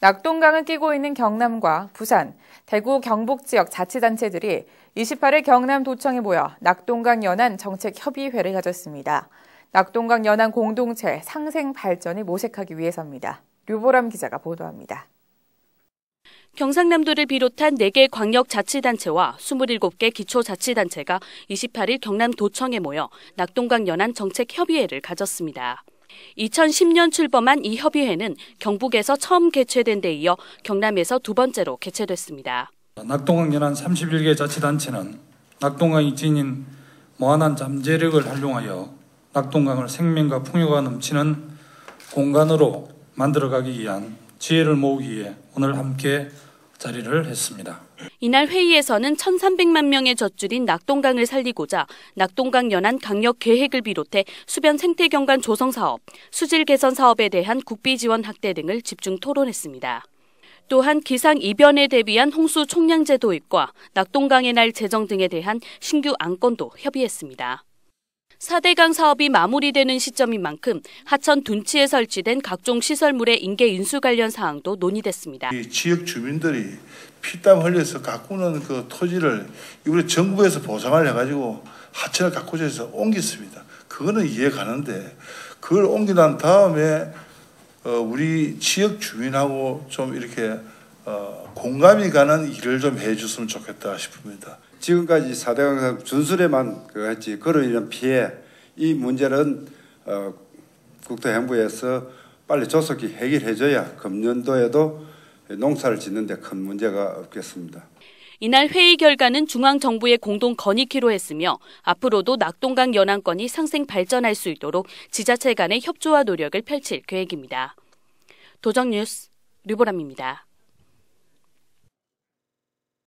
낙동강을 끼고 있는 경남과 부산, 대구, 경북 지역 자치단체들이 28일 경남도청에 모여 낙동강 연안 정책협의회를 가졌습니다. 낙동강 연안 공동체 상생 발전을 모색하기 위해서입니다. 류보람 기자가 보도합니다. 경상남도를 비롯한 4개 광역자치단체와 27개 기초자치단체가 28일 경남도청에 모여 낙동강 연안 정책협의회를 가졌습니다. 2010년 출범한 이 협의회는 경북에서 처음 개최된 데 이어 경남에서 두 번째로 개최됐습니다. 낙동강 연안 31개 자치단체는 낙동강이 지닌 무한한 잠재력을 활용하여 낙동강을 생명과 풍요가 넘치는 공간으로 만들어가기 위한 지혜를 모으기 위해 오늘 함께 자리를 했습니다. 이날 회의에서는 1,300만 명의 젖줄인 낙동강을 살리고자 낙동강 연안 강력 계획을 비롯해 수변 생태경관 조성 사업, 수질 개선 사업에 대한 국비 지원 확대 등을 집중 토론했습니다. 또한 기상 이변에 대비한 홍수 총량제 도입과 낙동강의 날 제정 등에 대한 신규 안건도 협의했습니다. 4대강 사업이 마무리되는 시점인 만큼 하천 둔치에 설치된 각종 시설물의 인계 인수 관련 사항도 논의됐습니다. 지역 주민들이 피땀 흘려서 가꾸는 그 토지를 이번에 정부에서 보상을 해가지고 하천을 가꾸셔서 옮겼습니다. 그거는 이해 가는데 그걸 옮기난 다음에 어, 우리 지역 주민하고 좀 이렇게 어, 공감이 가는 일을 좀 해줬으면 좋겠다 싶습니다. 지금까지 사대 강사 준수에만 그 했지 그런 이런 피해 이 문제는 어, 국토행부에서 빨리 조속히 해결해줘야 금년도에도 농사를 짓는데 큰 문제가 없겠습니다. 이날 회의 결과는 중앙정부의 공동 건의키로 했으며 앞으로도 낙동강 연안권이 상생 발전할 수 있도록 지자체 간의 협조와 노력을 펼칠 계획입니다. 도정뉴스 류보람입니다.